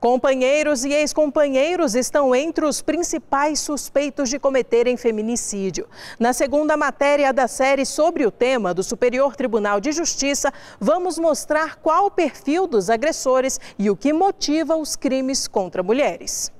Companheiros e ex-companheiros estão entre os principais suspeitos de cometerem feminicídio. Na segunda matéria da série sobre o tema do Superior Tribunal de Justiça, vamos mostrar qual o perfil dos agressores e o que motiva os crimes contra mulheres.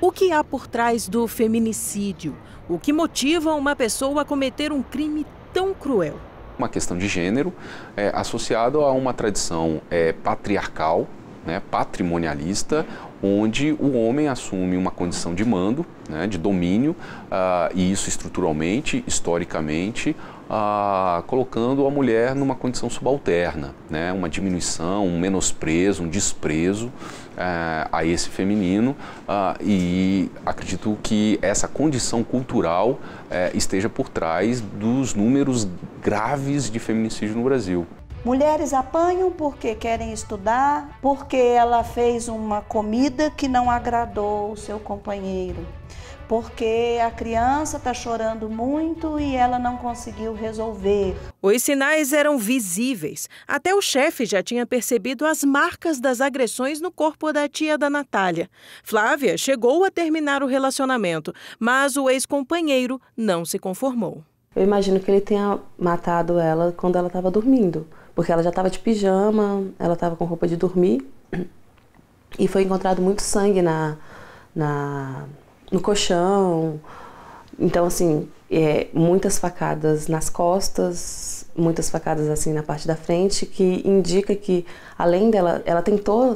O que há por trás do feminicídio? O que motiva uma pessoa a cometer um crime tão cruel? Uma questão de gênero é, associada a uma tradição é, patriarcal né, patrimonialista, onde o homem assume uma condição de mando, né, de domínio, uh, e isso estruturalmente, historicamente, uh, colocando a mulher numa condição subalterna, né, uma diminuição, um menosprezo, um desprezo uh, a esse feminino, e acredito que essa condição cultural eh, esteja por trás dos números graves de feminicídio no Brasil. Mulheres apanham porque querem estudar, porque ela fez uma comida que não agradou o seu companheiro, porque a criança está chorando muito e ela não conseguiu resolver. Os sinais eram visíveis. Até o chefe já tinha percebido as marcas das agressões no corpo da tia da Natália. Flávia chegou a terminar o relacionamento, mas o ex-companheiro não se conformou. Eu imagino que ele tenha matado ela quando ela estava dormindo porque ela já estava de pijama, ela estava com roupa de dormir e foi encontrado muito sangue na, na no colchão. Então, assim, é, muitas facadas nas costas, muitas facadas assim na parte da frente, que indica que, além dela, ela tentou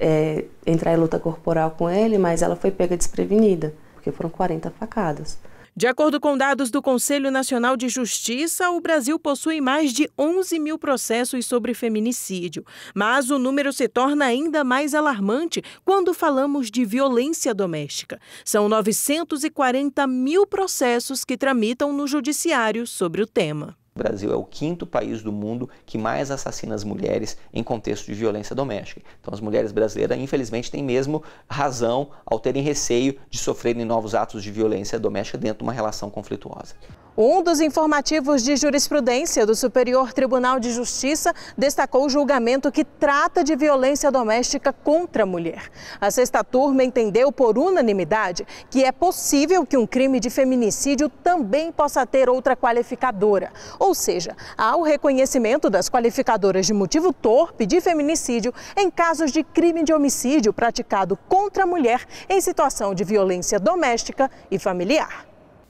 é, entrar em luta corporal com ele, mas ela foi pega desprevenida, porque foram 40 facadas. De acordo com dados do Conselho Nacional de Justiça, o Brasil possui mais de 11 mil processos sobre feminicídio. Mas o número se torna ainda mais alarmante quando falamos de violência doméstica. São 940 mil processos que tramitam no Judiciário sobre o tema. O Brasil é o quinto país do mundo que mais assassina as mulheres em contexto de violência doméstica. Então, as mulheres brasileiras, infelizmente, têm mesmo razão ao terem receio de sofrerem novos atos de violência doméstica dentro de uma relação conflituosa. Um dos informativos de jurisprudência do Superior Tribunal de Justiça destacou o julgamento que trata de violência doméstica contra a mulher. A sexta turma entendeu por unanimidade que é possível que um crime de feminicídio também possa ter outra qualificadora. Ou seja, há o reconhecimento das qualificadoras de motivo torpe de feminicídio em casos de crime de homicídio praticado contra a mulher em situação de violência doméstica e familiar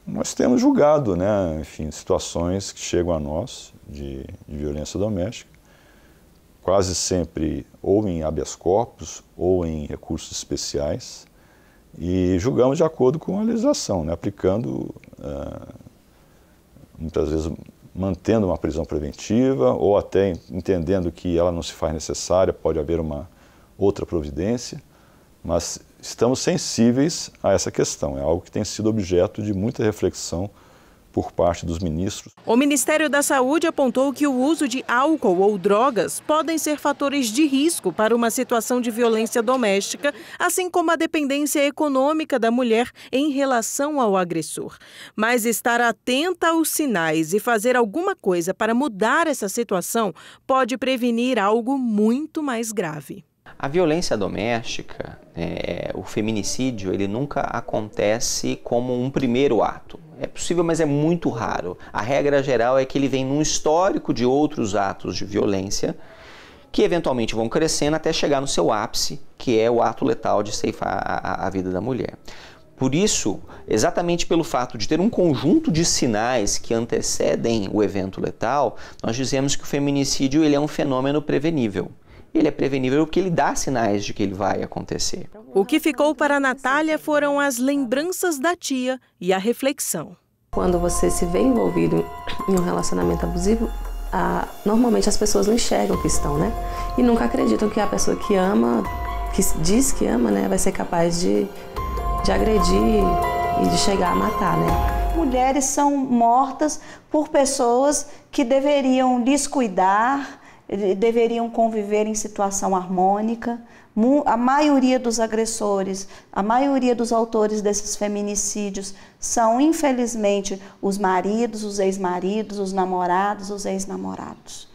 nós temos julgado, né, enfim, situações que chegam a nós de, de violência doméstica, quase sempre ou em habeas corpus ou em recursos especiais, e julgamos de acordo com a legislação, né, aplicando, eh, muitas vezes mantendo uma prisão preventiva ou até entendendo que ela não se faz necessária, pode haver uma outra providência, mas estamos sensíveis a essa questão. É algo que tem sido objeto de muita reflexão por parte dos ministros. O Ministério da Saúde apontou que o uso de álcool ou drogas podem ser fatores de risco para uma situação de violência doméstica, assim como a dependência econômica da mulher em relação ao agressor. Mas estar atenta aos sinais e fazer alguma coisa para mudar essa situação pode prevenir algo muito mais grave. A violência doméstica, é, o feminicídio, ele nunca acontece como um primeiro ato. É possível, mas é muito raro. A regra geral é que ele vem num histórico de outros atos de violência que eventualmente vão crescendo até chegar no seu ápice, que é o ato letal de ceifar a, a vida da mulher. Por isso, exatamente pelo fato de ter um conjunto de sinais que antecedem o evento letal, nós dizemos que o feminicídio ele é um fenômeno prevenível ele é prevenível porque ele dá sinais de que ele vai acontecer. O que ficou para a Natália foram as lembranças da tia e a reflexão. Quando você se vê envolvido em um relacionamento abusivo, normalmente as pessoas não enxergam que estão, né? E nunca acreditam que a pessoa que ama, que diz que ama, né, vai ser capaz de, de agredir e de chegar a matar, né? Mulheres são mortas por pessoas que deveriam lhes cuidar, deveriam conviver em situação harmônica. A maioria dos agressores, a maioria dos autores desses feminicídios são, infelizmente, os maridos, os ex-maridos, os namorados, os ex-namorados.